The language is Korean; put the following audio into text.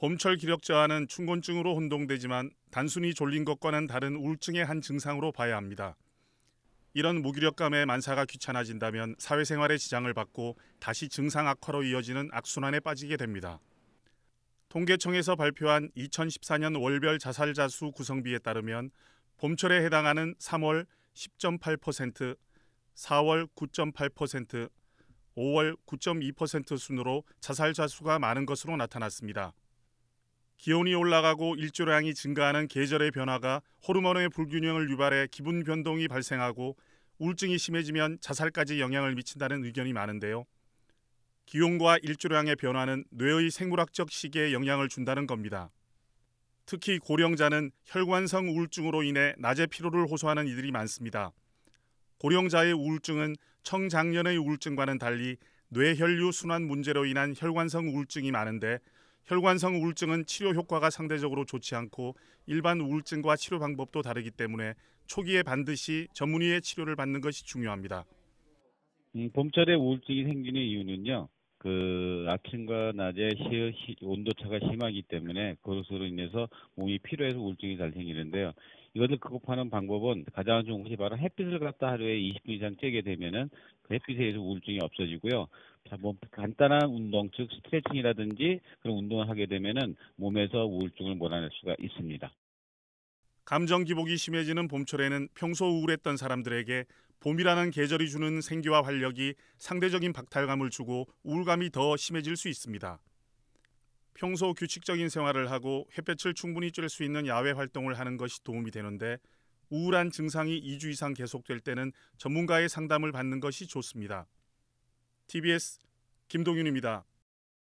봄철 기력 저하는 충곤증으로 혼동되지만 단순히 졸린 것과는 다른 우울증의 한 증상으로 봐야 합니다. 이런 무기력감에 만사가 귀찮아진다면 사회생활에 지장을 받고 다시 증상 악화로 이어지는 악순환에 빠지게 됩니다. 통계청에서 발표한 2014년 월별 자살자 수 구성비에 따르면 봄철에 해당하는 3월 10.8%, 4월 9.8%, 5월 9.2% 순으로 자살자 수가 많은 것으로 나타났습니다. 기온이 올라가고 일조량이 증가하는 계절의 변화가 호르몬의 불균형을 유발해 기분 변동이 발생하고 우울증이 심해지면 자살까지 영향을 미친다는 의견이 많은데요. 기온과 일조량의 변화는 뇌의 생물학적 시계에 영향을 준다는 겁니다. 특히 고령자는 혈관성 우울증으로 인해 낮에 피로를 호소하는 이들이 많습니다. 고령자의 우울증은 청장년의 우울증과는 달리 뇌혈류 순환 문제로 인한 혈관성 우울증이 많은데 혈관성 우울증은 치료 효과가 상대적으로 좋지 않고 일반 우울증과 치료 방법도 다르기 때문에 초기에 반드시 전문의의 치료를 받는 것이 중요합니다. 음, 봄철에 우울증이 생기는 이유는요. 그 아침과 낮에 시, 온도차가 심하기 때문에 그것으로 인해서 몸이 피로해서 우울증이 잘 생기는데요. 이것을 극복하는 방법은 가장 좋은 것이 바로 햇빛을 갖다 하루에 20분 이상 쬐게 되면은 그 햇빛에 의해서 우울증이 없어지고요. 자, 뭐 간단한 운동 즉 스트레칭이라든지 그런 운동을 하게 되면은 몸에서 우울증을 몰아낼 수가 있습니다. 감정 기복이 심해지는 봄철에는 평소 우울했던 사람들에게 봄이라는 계절이 주는 생기와 활력이 상대적인 박탈감을 주고 우울감이 더 심해질 수 있습니다. 평소 규칙적인 생활을 하고 햇볕을 충분히 쬐수 있는 야외 활동을 하는 것이 도움이 되는데 우울한 증상이 2주 이상 계속될 때는 전문가의 상담을 받는 것이 좋습니다. TBS 김동윤입니다.